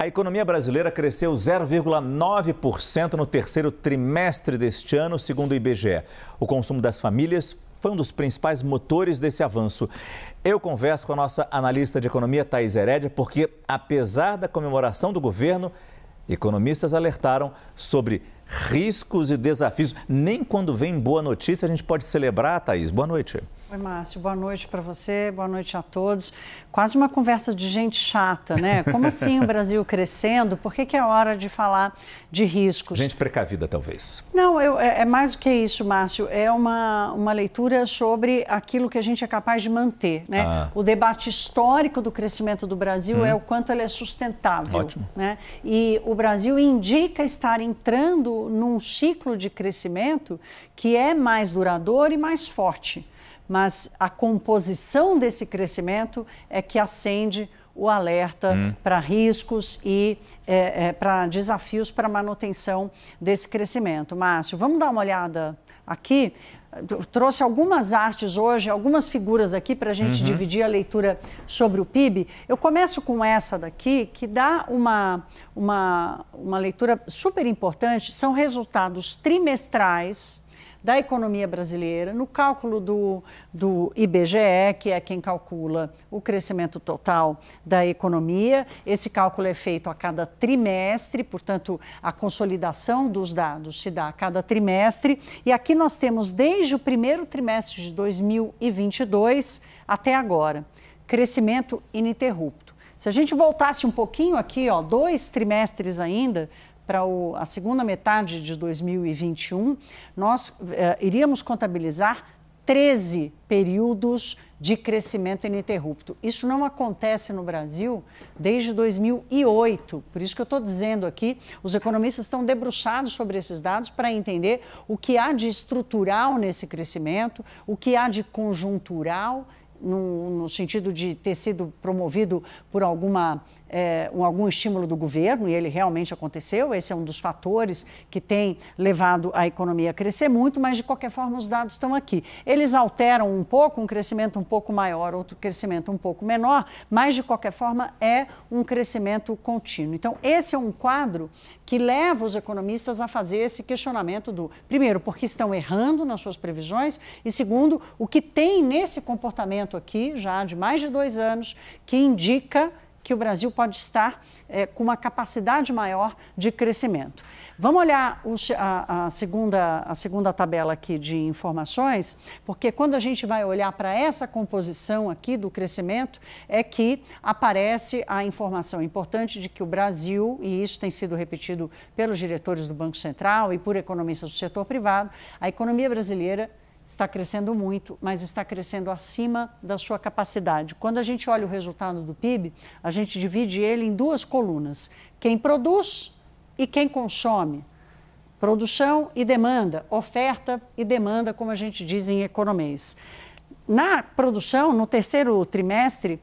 A economia brasileira cresceu 0,9% no terceiro trimestre deste ano, segundo o IBGE. O consumo das famílias foi um dos principais motores desse avanço. Eu converso com a nossa analista de economia, Thais Herédia, porque, apesar da comemoração do governo, economistas alertaram sobre riscos e desafios. Nem quando vem boa notícia a gente pode celebrar, Thais. Boa noite. Oi, Márcio, boa noite para você, boa noite a todos. Quase uma conversa de gente chata, né? Como assim o Brasil crescendo? Por que, que é hora de falar de riscos? Gente precavida, talvez. Não, eu, é, é, mais do que isso, Márcio. É uma, uma leitura sobre aquilo que a gente é capaz de manter, né? Ah. O debate histórico do crescimento do Brasil é hum. é o quanto ele é sustentável. Ótimo. Né? E o Brasil indica estar entrando num ciclo de crescimento que é mais duradouro e mais forte mas a composição desse crescimento é que acende o alerta hum. para riscos e é, é, para desafios para manutenção desse crescimento. Márcio, vamos dar uma olhada aqui. trouxe algumas artes hoje, algumas figuras aqui para a gente uhum. dividir a leitura sobre o PIB. Eu começo com essa daqui, que dá uma, uma, uma leitura super importante. São resultados trimestrais da economia brasileira, no cálculo do, do IBGE, que é quem calcula o crescimento total da economia. Esse cálculo é feito a cada trimestre, portanto, a consolidação dos dados se dá a cada trimestre. E aqui nós temos, desde o primeiro trimestre de 2022 até agora, crescimento ininterrupto. Se a gente voltasse um pouquinho aqui, ó, dois trimestres ainda, para a segunda metade de 2021, nós eh, iríamos contabilizar 13 períodos de crescimento ininterrupto. Isso não acontece no Brasil desde 2008. Por isso que eu estou dizendo aqui, os economistas estão debruçados sobre esses dados para entender o que há de estrutural nesse crescimento, o que há de conjuntural no, no, sentido de ter sido promovido por alguma é, um, algum estímulo do governo, e ele realmente aconteceu, esse é um dos fatores que tem levado a economia a crescer muito, mas de qualquer forma os dados estão aqui. Eles alteram um pouco, um crescimento um pouco maior, outro crescimento um pouco menor, mas de qualquer forma é um crescimento contínuo. Então, esse é um quadro que leva os economistas a fazer esse questionamento do, primeiro, porque estão errando nas suas previsões, e segundo, o que tem nesse comportamento aqui, já de mais de dois anos, que indica que o Brasil pode estar é, com uma capacidade maior de crescimento. Vamos olhar a, a, segunda, a segunda tabela aqui de informações, porque quando a gente vai olhar para essa composição aqui do crescimento, é que aparece a informação importante de que o Brasil, e isso tem sido repetido pelos diretores do Banco Central e por economistas do setor privado, a economia brasileira está crescendo muito, mas está crescendo acima da sua capacidade. Quando a gente olha o resultado do PIB, a gente divide ele em duas colunas: quem produz e quem consome. Produção e demanda, oferta e demanda, como a gente diz em economês. Na produção, no terceiro trimestre,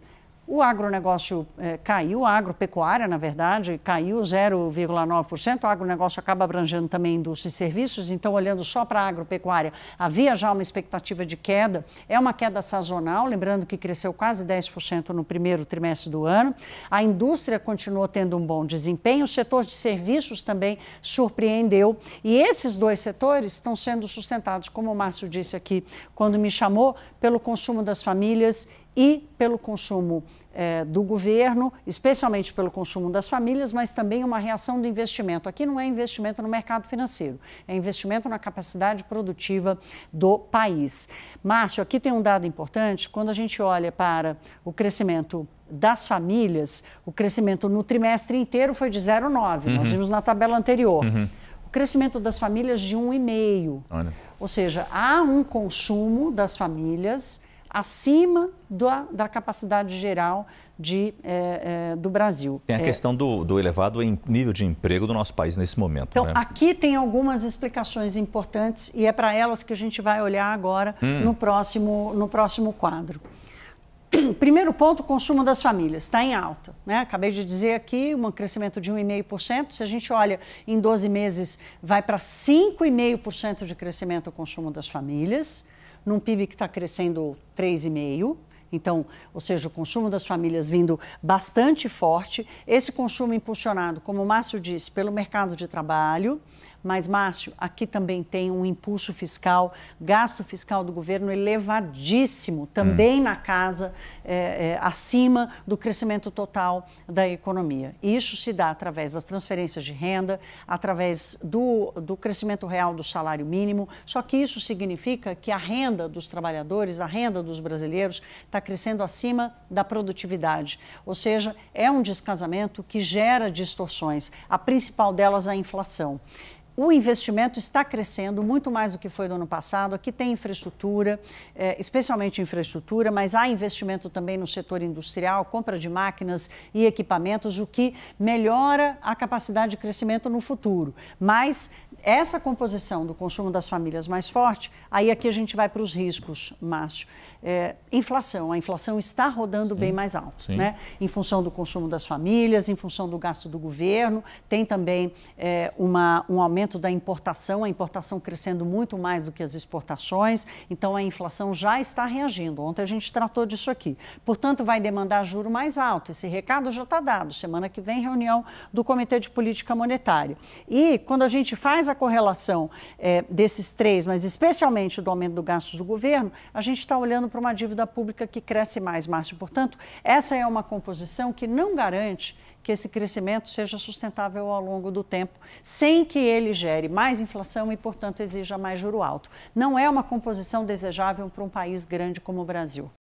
o agronegócio eh, caiu, a agropecuária, na verdade, caiu 0,9%. O agronegócio acaba abrangendo também indústria e serviços, então, olhando só para a agropecuária, havia já uma expectativa de queda. É uma queda sazonal, lembrando que cresceu quase 10% no primeiro trimestre do ano. A indústria continuou tendo um bom desempenho, o setor de serviços também surpreendeu. E esses dois setores estão sendo sustentados, como o Márcio disse aqui quando me chamou, pelo consumo das famílias e pelo consumo eh, do governo, especialmente pelo consumo das famílias, mas também uma reação do investimento. Aqui não é investimento no mercado financeiro, é investimento na capacidade produtiva do país. Márcio, aqui tem um dado importante: quando a gente olha para o crescimento das famílias, o crescimento no trimestre inteiro foi de 0,9, uhum. nós vimos na tabela anterior. Uhum. O crescimento das famílias de 1,5. Ou seja, há um consumo das famílias acima da, da capacidade geral de, é, é, do Brasil. Tem a é. questão do, do, elevado nível de emprego do nosso país nesse momento. Então, né? aqui tem algumas explicações importantes e é para elas que a gente vai olhar agora hum. no, próximo, no próximo quadro. Primeiro ponto, o consumo das famílias está em alta. Né? Acabei de dizer aqui um crescimento de 1,5%. Se a gente olha em 12 meses, vai para 5,5% de crescimento o consumo das famílias num PIB que está crescendo 3,5%. Então, ou seja, o consumo das famílias vindo bastante forte, esse consumo impulsionado, como o Márcio disse, pelo mercado de trabalho, mas, Márcio, aqui também tem um impulso fiscal, gasto fiscal do governo elevadíssimo, também hum. na casa, é, é, acima do crescimento total da economia. Isso se dá através das transferências de renda, através do, do crescimento real do salário mínimo, só que isso significa que a renda dos trabalhadores, a renda dos brasileiros, está crescendo acima da produtividade. Ou seja, é um descasamento que gera distorções. A principal delas, é a inflação o investimento está crescendo muito mais do que foi no ano passado. Aqui tem infraestrutura, eh, especialmente infraestrutura, mas há investimento também no setor industrial, compra de máquinas e equipamentos, o que melhora a capacidade de crescimento no futuro. Mas essa composição do consumo das famílias mais forte, aí aqui a gente vai para os riscos, Márcio. É, inflação, a inflação está rodando sim, bem mais alto, sim. né? Em função do consumo das famílias, em função do gasto do governo, tem também é, uma, um aumento aumento da importação, a importação crescendo muito mais do que as exportações, então a inflação já está reagindo. Ontem a gente tratou disso aqui. Portanto, vai demandar juro mais alto. Esse recado já está dado. Semana que vem, reunião do Comitê de Política Monetária. E quando a gente faz a correlação é, desses três, mas especialmente do aumento do gasto do governo, a gente está olhando para uma dívida pública que cresce mais, Márcio. Portanto, essa é uma composição que não garante que esse crescimento seja sustentável ao longo do tempo, sem que ele gere mais inflação e, portanto, exija mais juro alto. Não é uma composição desejável para um país grande como o Brasil.